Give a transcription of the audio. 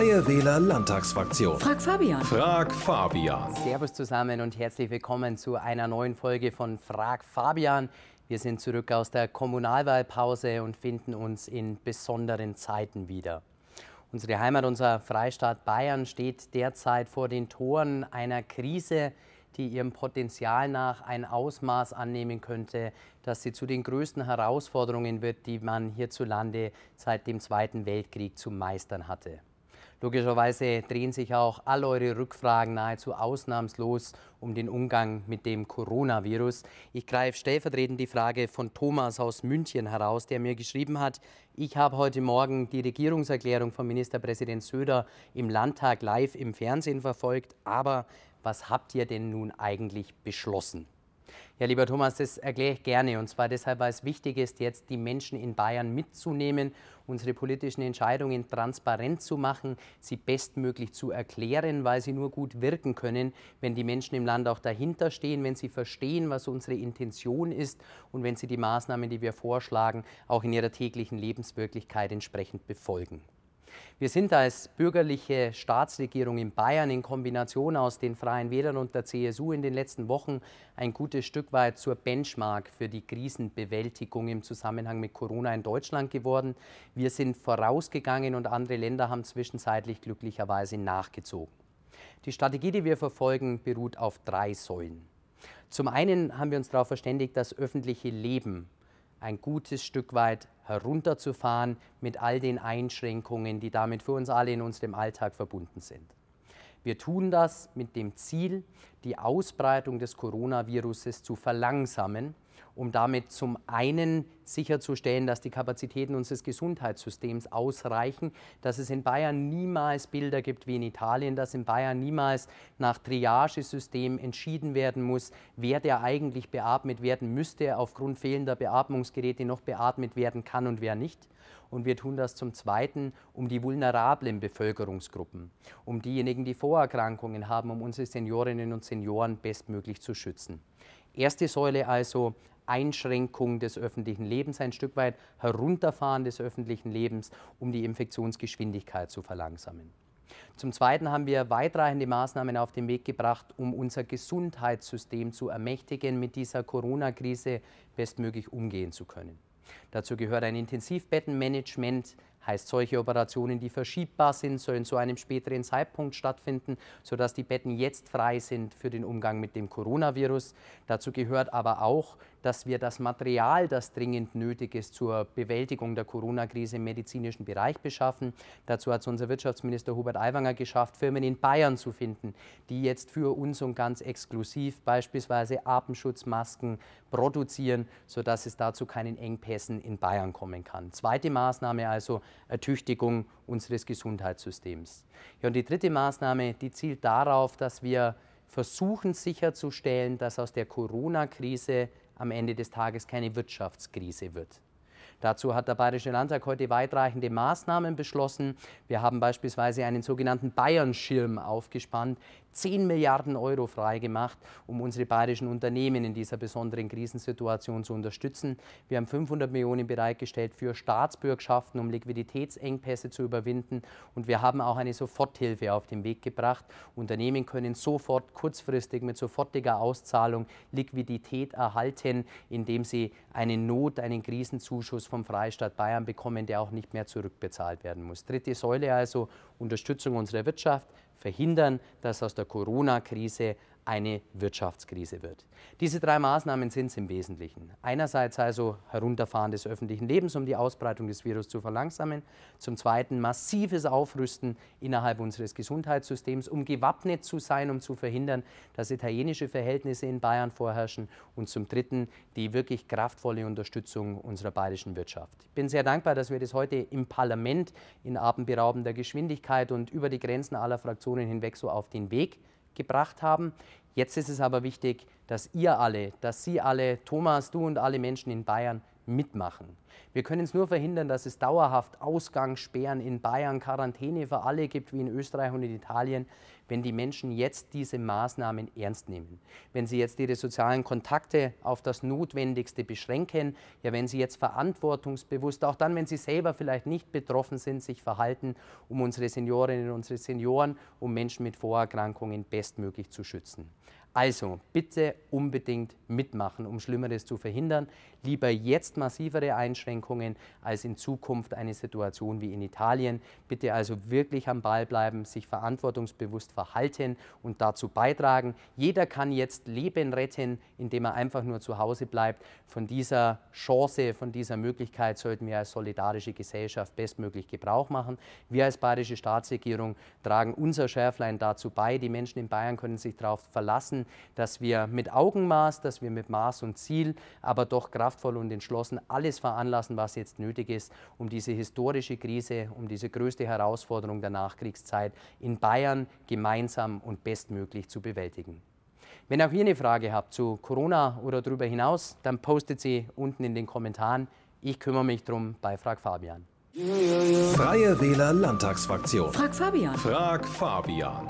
Freie Wähler Landtagsfraktion. Frag Fabian. Frag Fabian. Servus zusammen und herzlich willkommen zu einer neuen Folge von Frag Fabian. Wir sind zurück aus der Kommunalwahlpause und finden uns in besonderen Zeiten wieder. Unsere Heimat, unser Freistaat Bayern steht derzeit vor den Toren einer Krise, die ihrem Potenzial nach ein Ausmaß annehmen könnte, dass sie zu den größten Herausforderungen wird, die man hierzulande seit dem Zweiten Weltkrieg zu meistern hatte. Logischerweise drehen sich auch all eure Rückfragen nahezu ausnahmslos um den Umgang mit dem Coronavirus. Ich greife stellvertretend die Frage von Thomas aus München heraus, der mir geschrieben hat, ich habe heute Morgen die Regierungserklärung von Ministerpräsident Söder im Landtag live im Fernsehen verfolgt, aber was habt ihr denn nun eigentlich beschlossen? Ja, lieber Thomas, das erkläre ich gerne. Und zwar deshalb, weil es wichtig ist, jetzt die Menschen in Bayern mitzunehmen, unsere politischen Entscheidungen transparent zu machen, sie bestmöglich zu erklären, weil sie nur gut wirken können, wenn die Menschen im Land auch dahinter stehen, wenn sie verstehen, was unsere Intention ist und wenn sie die Maßnahmen, die wir vorschlagen, auch in ihrer täglichen Lebenswirklichkeit entsprechend befolgen. Wir sind als bürgerliche Staatsregierung in Bayern in Kombination aus den Freien Wählern und der CSU in den letzten Wochen ein gutes Stück weit zur Benchmark für die Krisenbewältigung im Zusammenhang mit Corona in Deutschland geworden. Wir sind vorausgegangen und andere Länder haben zwischenzeitlich glücklicherweise nachgezogen. Die Strategie, die wir verfolgen, beruht auf drei Säulen. Zum einen haben wir uns darauf verständigt, das öffentliche Leben ein gutes Stück weit herunterzufahren mit all den Einschränkungen, die damit für uns alle in unserem Alltag verbunden sind. Wir tun das mit dem Ziel, die Ausbreitung des Coronaviruses zu verlangsamen um damit zum einen sicherzustellen, dass die Kapazitäten unseres Gesundheitssystems ausreichen, dass es in Bayern niemals Bilder gibt wie in Italien, dass in Bayern niemals nach Triagesystem entschieden werden muss, wer der eigentlich beatmet werden müsste, aufgrund fehlender Beatmungsgeräte noch beatmet werden kann und wer nicht. Und wir tun das zum Zweiten um die vulnerablen Bevölkerungsgruppen, um diejenigen, die Vorerkrankungen haben, um unsere Seniorinnen und Senioren bestmöglich zu schützen. Erste Säule also Einschränkung des öffentlichen Lebens, ein Stück weit Herunterfahren des öffentlichen Lebens, um die Infektionsgeschwindigkeit zu verlangsamen. Zum Zweiten haben wir weitreichende Maßnahmen auf den Weg gebracht, um unser Gesundheitssystem zu ermächtigen, mit dieser Corona-Krise bestmöglich umgehen zu können. Dazu gehört ein Intensivbettenmanagement, Heißt, solche Operationen, die verschiebbar sind, sollen zu einem späteren Zeitpunkt stattfinden, sodass die Betten jetzt frei sind für den Umgang mit dem Coronavirus. Dazu gehört aber auch, dass wir das Material, das dringend nötig ist zur Bewältigung der Corona-Krise im medizinischen Bereich beschaffen. Dazu hat es unser Wirtschaftsminister Hubert Aiwanger geschafft, Firmen in Bayern zu finden, die jetzt für uns und ganz exklusiv beispielsweise Atemschutzmasken produzieren, sodass es dazu keinen Engpässen in Bayern kommen kann. Zweite Maßnahme also, Ertüchtigung unseres Gesundheitssystems. Ja, und die dritte Maßnahme, die zielt darauf, dass wir versuchen sicherzustellen, dass aus der Corona-Krise am Ende des Tages keine Wirtschaftskrise wird. Dazu hat der Bayerische Landtag heute weitreichende Maßnahmen beschlossen. Wir haben beispielsweise einen sogenannten Bayern-Schirm aufgespannt, 10 Milliarden Euro freigemacht, um unsere bayerischen Unternehmen in dieser besonderen Krisensituation zu unterstützen. Wir haben 500 Millionen bereitgestellt für Staatsbürgschaften, um Liquiditätsengpässe zu überwinden. Und wir haben auch eine Soforthilfe auf den Weg gebracht. Unternehmen können sofort, kurzfristig mit sofortiger Auszahlung Liquidität erhalten, indem sie einen Not, einen Krisenzuschuss vom Freistaat Bayern bekommen, der auch nicht mehr zurückbezahlt werden muss. Dritte Säule also Unterstützung unserer Wirtschaft, verhindern, dass aus der Corona-Krise eine Wirtschaftskrise wird. Diese drei Maßnahmen sind es im Wesentlichen. Einerseits also Herunterfahren des öffentlichen Lebens, um die Ausbreitung des Virus zu verlangsamen. Zum Zweiten massives Aufrüsten innerhalb unseres Gesundheitssystems, um gewappnet zu sein, um zu verhindern, dass italienische Verhältnisse in Bayern vorherrschen. Und zum Dritten die wirklich kraftvolle Unterstützung unserer bayerischen Wirtschaft. Ich bin sehr dankbar, dass wir das heute im Parlament in atemberaubender Geschwindigkeit und über die Grenzen aller Fraktionen hinweg so auf den Weg gebracht haben. Jetzt ist es aber wichtig, dass ihr alle, dass Sie alle, Thomas, du und alle Menschen in Bayern mitmachen. Wir können es nur verhindern, dass es dauerhaft Ausgangssperren in Bayern, Quarantäne für alle gibt, wie in Österreich und in Italien, wenn die Menschen jetzt diese Maßnahmen ernst nehmen. Wenn sie jetzt ihre sozialen Kontakte auf das Notwendigste beschränken, ja, wenn sie jetzt verantwortungsbewusst, auch dann, wenn sie selber vielleicht nicht betroffen sind, sich verhalten, um unsere Seniorinnen, unsere Senioren, um Menschen mit Vorerkrankungen bestmöglich zu schützen. Also bitte unbedingt mitmachen, um Schlimmeres zu verhindern. Lieber jetzt massivere Einschränkungen als in Zukunft eine Situation wie in Italien. Bitte also wirklich am Ball bleiben, sich verantwortungsbewusst verhalten und dazu beitragen. Jeder kann jetzt Leben retten, indem er einfach nur zu Hause bleibt. Von dieser Chance, von dieser Möglichkeit sollten wir als solidarische Gesellschaft bestmöglich Gebrauch machen. Wir als bayerische Staatsregierung tragen unser Schärflein dazu bei. Die Menschen in Bayern können sich darauf verlassen lassen, dass wir mit Augenmaß, dass wir mit Maß und Ziel, aber doch kraftvoll und entschlossen alles veranlassen, was jetzt nötig ist, um diese historische Krise, um diese größte Herausforderung der Nachkriegszeit in Bayern gemeinsam und bestmöglich zu bewältigen. Wenn auch ihr eine Frage habt zu Corona oder darüber hinaus, dann postet sie unten in den Kommentaren. Ich kümmere mich drum bei Frag Fabian. Freie Wähler Landtagsfraktion. Frag Fabian. Frag Fabian.